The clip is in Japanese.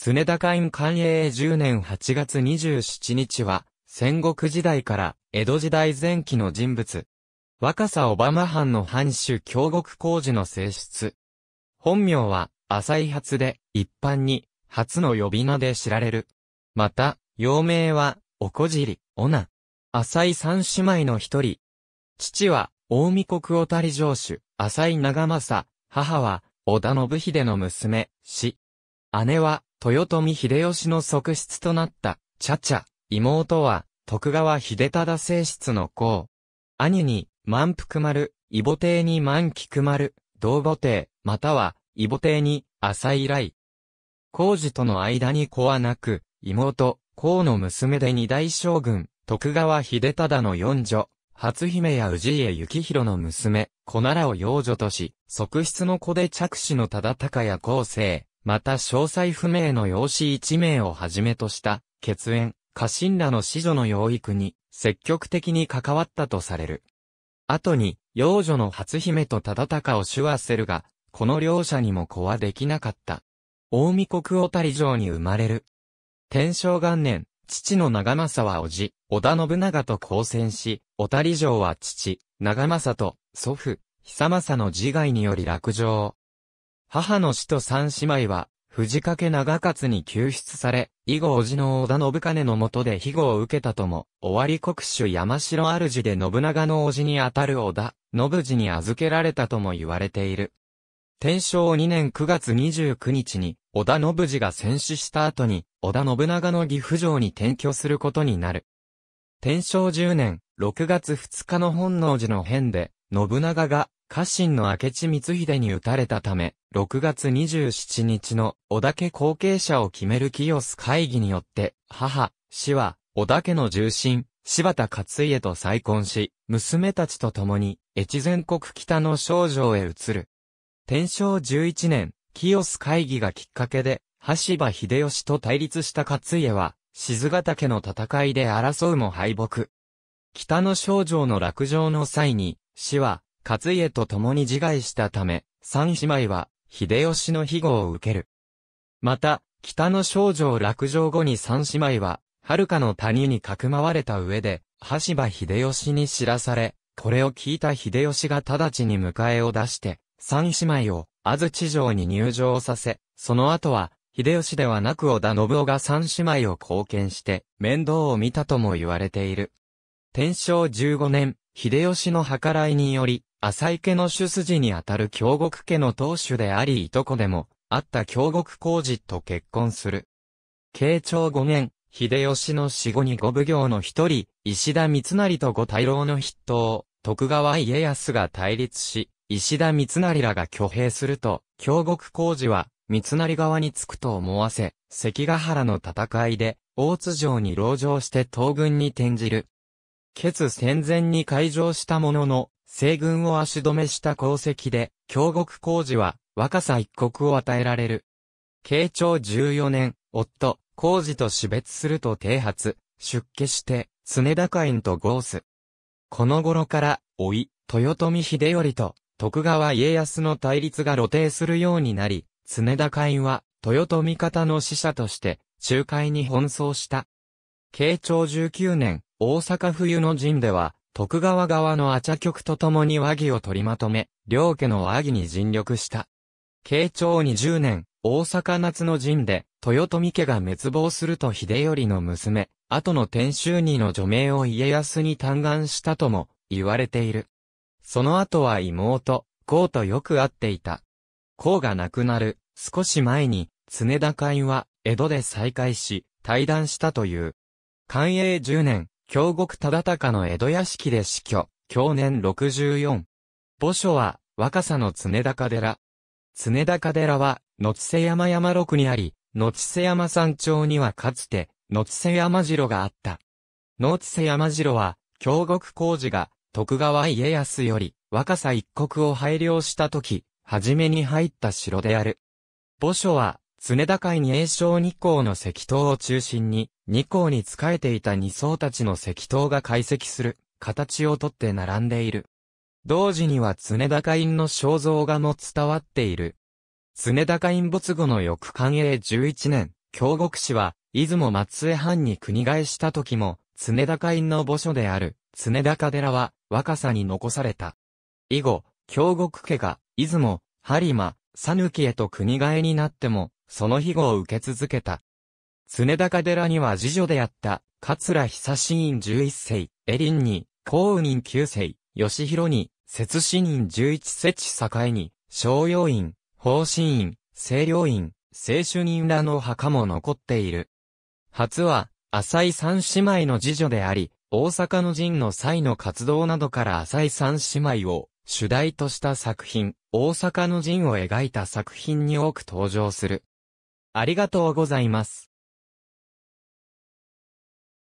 常田館官営10年8月27日は、戦国時代から江戸時代前期の人物。若狭バマ藩の藩主京極工事の性質。本名は、浅井初で、一般に、初の呼び名で知られる。また、幼名は、おこじり、おな。浅井三姉妹の一人。父は、大見国小谷城主、浅井長政、母は、織田信秀の娘、死。姉は、豊臣秀吉の側室となった、茶茶、妹は、徳川秀忠正室の子。兄に、満腹丸、異母帝に満菊丸、同母帝、または、異母帝に、浅井来。皇子との間に子はなく、妹、孔の娘で二大将軍、徳川秀忠の四女、初姫や氏家幸宏の娘、子ならを養女とし、側室の子で着手の忠高や後世。また詳細不明の養子1名をはじめとした、血縁、家臣らの子女の養育に、積極的に関わったとされる。後に、幼女の初姫と忠敬を手話せるが、この両者にも子はできなかった。大見国小谷城に生まれる。天正元年、父の長政は叔父、織田信長と交戦し、小谷城は父、長政と、祖父、久政の自害により落城。母の死と三姉妹は、藤掛長勝に救出され、以後叔父の織田信兼のもとで庇護を受けたとも、終わり国主山城主で信長の叔父にあたる織田、信次に預けられたとも言われている。天正2年9月29日に、織田信次が戦死した後に、織田信長の岐阜城に転居することになる。天正10年、6月2日の本能寺の変で、信長が家臣の明智光秀に撃たれたため、6月27日の織田家後継者を決める清須会議によって、母、死は、織田家の重臣、柴田勝家と再婚し、娘たちと共に、越前国北の少女へ移る。天正11年、清須会議がきっかけで、橋場秀吉と対立した勝家は、静ヶ岳の戦いで争うも敗北。北の少女の落城の際に、死は、勝家と共に自害したため、三姉妹は、秀吉の庇護を受ける。また、北の少女を落城後に三姉妹は、遥かの谷にかくまわれた上で、羽柴秀吉に知らされ、これを聞いた秀吉が直ちに迎えを出して、三姉妹を安土城に入城させ、その後は、秀吉ではなく織田信夫が三姉妹を貢献して、面倒を見たとも言われている。天正15年、秀吉の計らいにより、浅井家の主筋にあたる京極家の当主でありいとこでも、あった京極工事と結婚する。慶長5年、秀吉の死後に五奉行の一人、石田三成と五大老の筆頭、徳川家康が対立し、石田三成らが挙兵すると、京極工事は、三成側につくと思わせ、関ヶ原の戦いで、大津城に籠城して東軍に転じる。決戦前に会場したものの、西軍を足止めした功績で、京極工事は、若さ一国を与えられる。慶長14年、夫、工事と死別すると停発、出家して、常高院と合す。この頃から、老い、豊臣秀頼と、徳川家康の対立が露呈するようになり、常高院は、豊臣方の使者として、仲介に奔走した。慶長19年、大阪冬の陣では、徳川側の阿茶ャ局と共に和議を取りまとめ、両家の和議に尽力した。慶長20年、大阪夏の陣で、豊臣家が滅亡すると秀頼の娘、後の天衆二の除名を家康に嘆願したとも、言われている。その後は妹、孔とよく会っていた。孔が亡くなる、少し前に、常田会は、江戸で再会し、対談したという。寛永10年、京極忠敬の江戸屋敷で死去、去年64。墓所は、若狭の常高寺。常高寺は、野津瀬山山麓にあり、野津瀬山山頂にはかつて、野津瀬山城があった。野津瀬山城は、京極工事が、徳川家康より、若狭一国を拝領した時、初めに入った城である。墓所は、常田会に栄翔二光の石塔を中心に、二光に仕えていた二層たちの石塔が解析する、形をとって並んでいる。同時には常田会員の肖像画も伝わっている。常田会員没後の翌寛永11年、京極氏は、出雲松江藩に国替えした時も、常田会員の墓所である、常か寺は、若さに残された。以後、京極家が、出雲、播磨、讃岐へと国替えになっても、その庇護を受け続けた。常高寺には次女であった、桂久死院11世、エリンに、幸雲院9世、吉弘に、節死人11地境に、商用院、法神院、清涼院、清主人らの墓も残っている。初は、浅井三姉妹の次女であり、大阪の陣の際の活動などから浅井三姉妹を主題とした作品、大阪の陣を描いた作品に多く登場する。ありがとうございます。